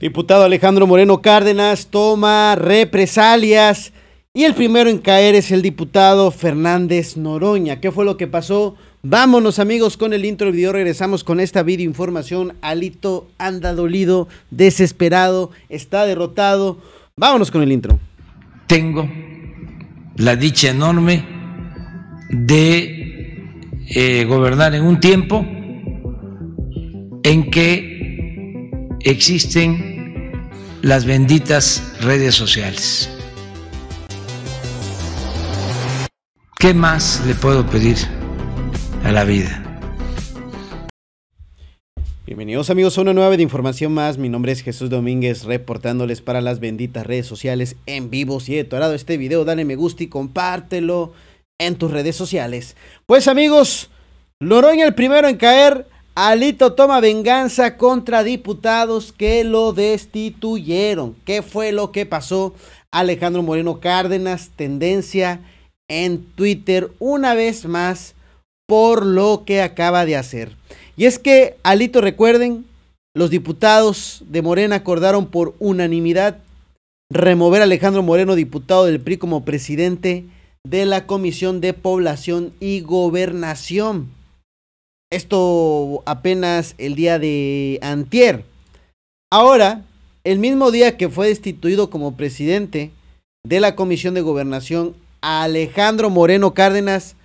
Diputado Alejandro Moreno Cárdenas toma represalias y el primero en caer es el diputado Fernández Noroña. ¿Qué fue lo que pasó? Vámonos amigos con el intro del video, regresamos con esta video información. Alito anda dolido, desesperado, está derrotado. Vámonos con el intro. Tengo la dicha enorme de eh, gobernar en un tiempo en que existen las benditas redes sociales. ¿Qué más le puedo pedir a la vida? Bienvenidos amigos a una nueva de información más. Mi nombre es Jesús Domínguez, reportándoles para las benditas redes sociales en vivo. Si he tocado este video, dale me gusta y compártelo en tus redes sociales. Pues amigos, Loroña el primero en caer Alito toma venganza contra diputados que lo destituyeron. ¿Qué fue lo que pasó? Alejandro Moreno Cárdenas, tendencia en Twitter una vez más por lo que acaba de hacer. Y es que, Alito, recuerden, los diputados de Morena acordaron por unanimidad remover a Alejandro Moreno, diputado del PRI, como presidente de la Comisión de Población y Gobernación. Esto apenas el día de Antier. Ahora, el mismo día que fue destituido como presidente de la Comisión de Gobernación, Alejandro Moreno Cárdenas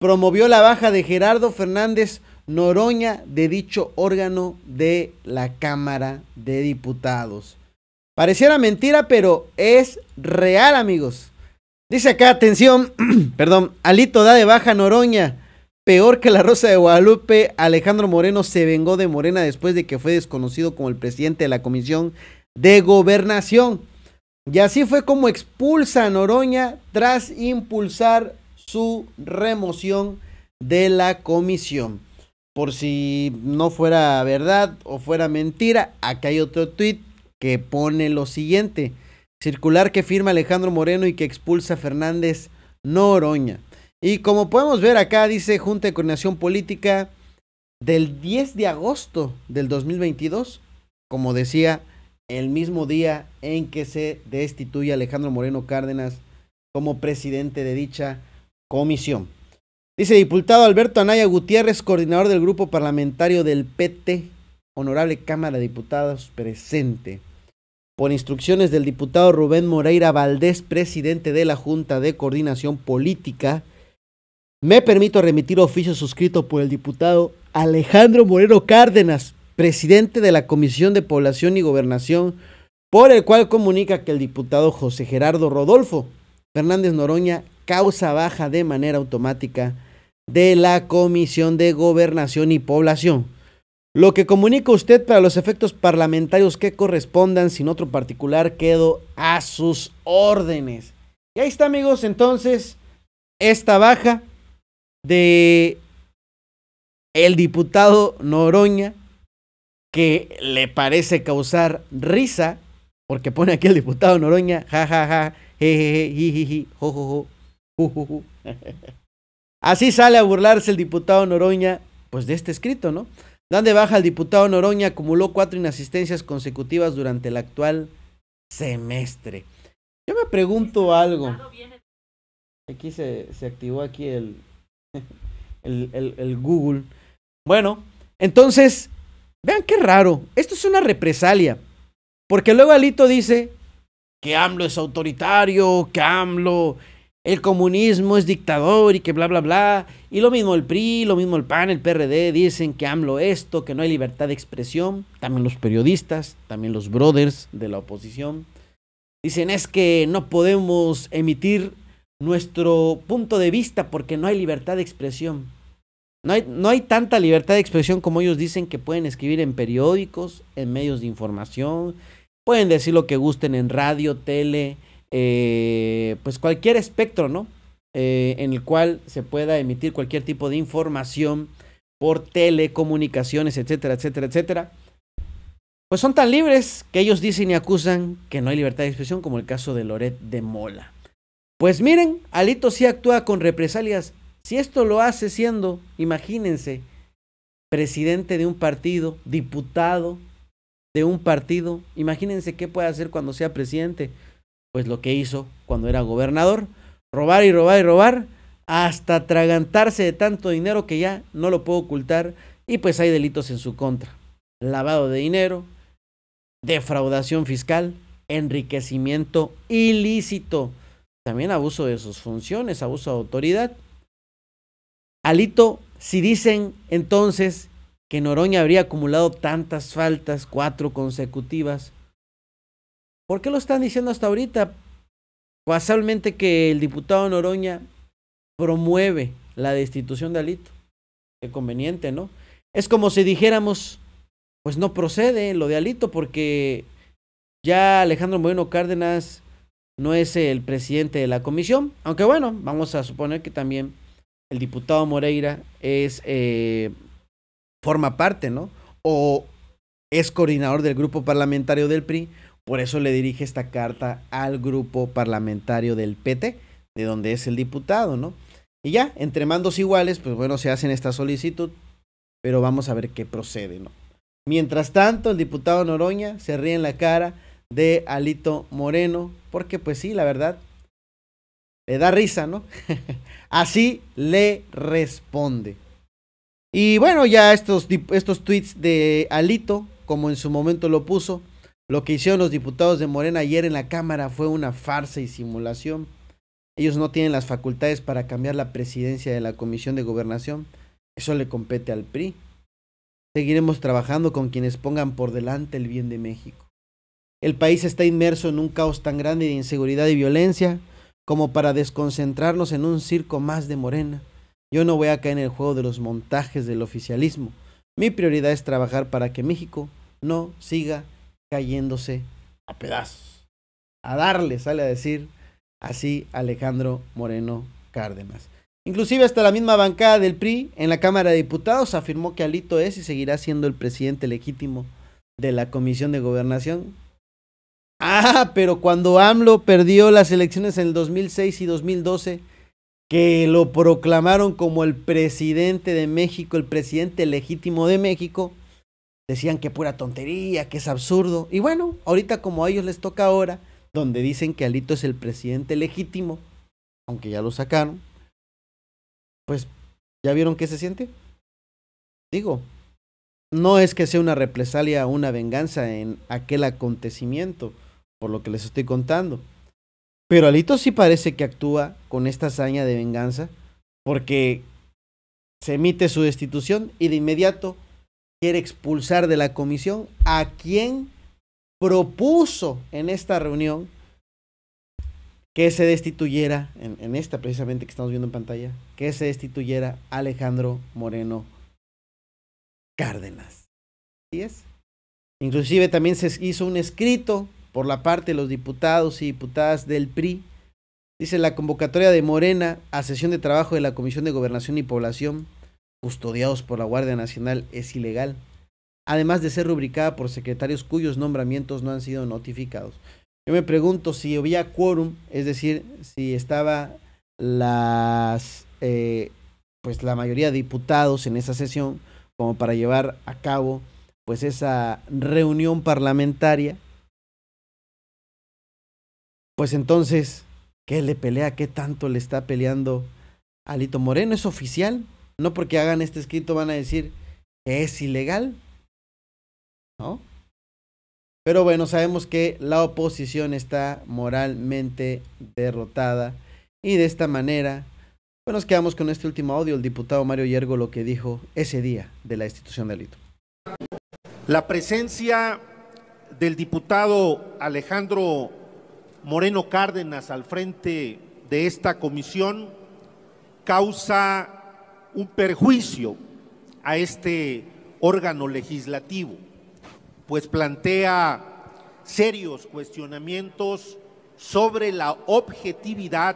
promovió la baja de Gerardo Fernández Noroña de dicho órgano de la Cámara de Diputados. Pareciera mentira, pero es real, amigos. Dice acá, atención, perdón, Alito da de baja Noroña Peor que la Rosa de Guadalupe, Alejandro Moreno se vengó de Morena después de que fue desconocido como el presidente de la Comisión de Gobernación. Y así fue como expulsa a Noroña tras impulsar su remoción de la comisión. Por si no fuera verdad o fuera mentira, acá hay otro tuit que pone lo siguiente. Circular que firma Alejandro Moreno y que expulsa a Fernández Noroña. Y como podemos ver acá, dice Junta de Coordinación Política del 10 de agosto del 2022, como decía, el mismo día en que se destituye Alejandro Moreno Cárdenas como presidente de dicha comisión. Dice diputado Alberto Anaya Gutiérrez, coordinador del grupo parlamentario del PT, honorable Cámara de Diputados presente. Por instrucciones del diputado Rubén Moreira Valdés, presidente de la Junta de Coordinación Política, me permito remitir oficio suscrito por el diputado Alejandro Moreno Cárdenas, presidente de la Comisión de Población y Gobernación, por el cual comunica que el diputado José Gerardo Rodolfo Fernández Noroña causa baja de manera automática de la Comisión de Gobernación y Población. Lo que comunica usted para los efectos parlamentarios que correspondan sin otro particular quedo a sus órdenes. Y ahí está amigos, entonces, esta baja de el diputado Noroña, que le parece causar risa, porque pone aquí el diputado Noroña, jajaja, ja, jejeje, jijiji, jojojo, Así sale a burlarse el diputado Noroña, pues de este escrito, ¿no? Dan baja el diputado Noroña acumuló cuatro inasistencias consecutivas durante el actual semestre. Yo me pregunto algo. Aquí se, se activó aquí el, el, Google. Bueno, entonces, vean qué raro. Esto es una represalia. Porque luego Alito dice que AMLO es autoritario, que AMLO, el comunismo es dictador y que bla, bla, bla. Y lo mismo el PRI, lo mismo el PAN, el PRD dicen que AMLO esto, que no hay libertad de expresión. También los periodistas, también los brothers de la oposición. Dicen es que no podemos emitir nuestro punto de vista porque no hay libertad de expresión. No hay, tanta libertad de expresión como ellos dicen que pueden escribir en periódicos, en medios de información, pueden decir lo que gusten en radio, tele, eh, pues cualquier espectro, ¿no? Eh, en el cual se pueda emitir cualquier tipo de información por telecomunicaciones, etcétera, etcétera, etcétera. Pues son tan libres que ellos dicen y acusan que no hay libertad de expresión como el caso de Loret de Mola. Pues miren, Alito sí actúa con represalias. Si esto lo hace siendo, imagínense, presidente de un partido, diputado de un partido, imagínense qué puede hacer cuando sea presidente. Pues lo que hizo cuando era gobernador, robar y robar y robar, hasta tragantarse de tanto dinero que ya no lo puedo ocultar y pues hay delitos en su contra. Lavado de dinero, defraudación fiscal, enriquecimiento ilícito. También abuso de sus funciones, abuso de autoridad. Alito, si dicen entonces que Noroña habría acumulado tantas faltas, cuatro consecutivas, ¿por qué lo están diciendo hasta ahorita? Casualmente que el diputado Noroña promueve la destitución de Alito. Qué conveniente, ¿no? Es como si dijéramos, pues no procede lo de Alito porque ya Alejandro Moreno Cárdenas no es el presidente de la comisión, aunque bueno, vamos a suponer que también el diputado Moreira es eh, forma parte, ¿no? O es coordinador del grupo parlamentario del PRI, por eso le dirige esta carta al grupo parlamentario del PT, de donde es el diputado, ¿no? Y ya, entre mandos iguales, pues bueno, se hacen esta solicitud, pero vamos a ver qué procede, ¿no? Mientras tanto, el diputado Noroña se ríe en la cara de Alito Moreno, porque pues sí, la verdad, le da risa, ¿no? Así le responde. Y bueno, ya estos, estos tweets de Alito, como en su momento lo puso, lo que hicieron los diputados de Morena ayer en la Cámara fue una farsa y simulación. Ellos no tienen las facultades para cambiar la presidencia de la Comisión de Gobernación. Eso le compete al PRI. Seguiremos trabajando con quienes pongan por delante el bien de México. El país está inmerso en un caos tan grande de inseguridad y violencia como para desconcentrarnos en un circo más de Morena. Yo no voy a caer en el juego de los montajes del oficialismo. Mi prioridad es trabajar para que México no siga cayéndose a pedazos. A darle, sale a decir así Alejandro Moreno Cárdenas. Inclusive hasta la misma bancada del PRI en la Cámara de Diputados afirmó que Alito es y seguirá siendo el presidente legítimo de la Comisión de Gobernación, Ah, pero cuando AMLO perdió las elecciones en el 2006 y 2012, que lo proclamaron como el presidente de México, el presidente legítimo de México, decían que pura tontería, que es absurdo. Y bueno, ahorita como a ellos les toca ahora, donde dicen que Alito es el presidente legítimo, aunque ya lo sacaron, pues ya vieron qué se siente. Digo, no es que sea una represalia una venganza en aquel acontecimiento por lo que les estoy contando. Pero Alito sí parece que actúa con esta hazaña de venganza porque se emite su destitución y de inmediato quiere expulsar de la comisión a quien propuso en esta reunión que se destituyera, en, esta precisamente que estamos viendo en pantalla, que se destituyera Alejandro Moreno Cárdenas. ¿Sí es? Inclusive también se hizo un escrito por la parte de los diputados y diputadas del PRI, dice la convocatoria de Morena a sesión de trabajo de la Comisión de Gobernación y Población, custodiados por la Guardia Nacional, es ilegal, además de ser rubricada por secretarios cuyos nombramientos no han sido notificados. Yo me pregunto si había quórum, es decir, si estaba las eh, pues la mayoría de diputados en esa sesión como para llevar a cabo pues esa reunión parlamentaria pues entonces, ¿qué le pelea? ¿Qué tanto le está peleando Alito Moreno? Es oficial. No porque hagan este escrito van a decir que es ilegal. ¿No? Pero bueno, sabemos que la oposición está moralmente derrotada. Y de esta manera, pues nos quedamos con este último audio, el diputado Mario Yergo, lo que dijo ese día de la institución de Alito. La presencia del diputado Alejandro Moreno Cárdenas al frente de esta comisión causa un perjuicio a este órgano legislativo, pues plantea serios cuestionamientos sobre la objetividad,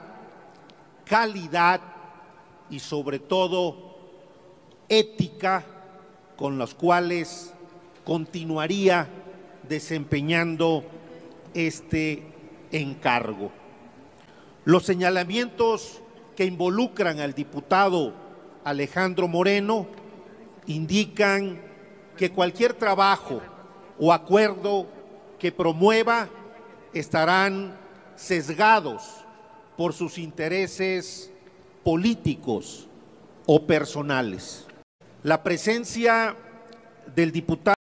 calidad y sobre todo ética con las cuales continuaría desempeñando este encargo. Los señalamientos que involucran al diputado Alejandro Moreno indican que cualquier trabajo o acuerdo que promueva estarán sesgados por sus intereses políticos o personales. La presencia del diputado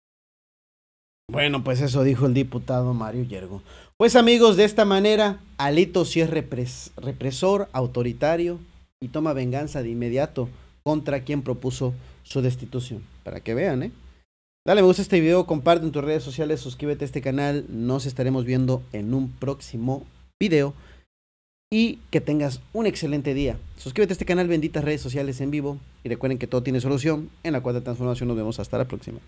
bueno, pues eso dijo el diputado Mario Yergo. Pues amigos, de esta manera, Alito sí es represor, autoritario y toma venganza de inmediato contra quien propuso su destitución. Para que vean, ¿eh? Dale me gusta este video, comparte en tus redes sociales, suscríbete a este canal. Nos estaremos viendo en un próximo video. Y que tengas un excelente día. Suscríbete a este canal, benditas redes sociales en vivo. Y recuerden que todo tiene solución. En la cuarta transformación nos vemos hasta la próxima.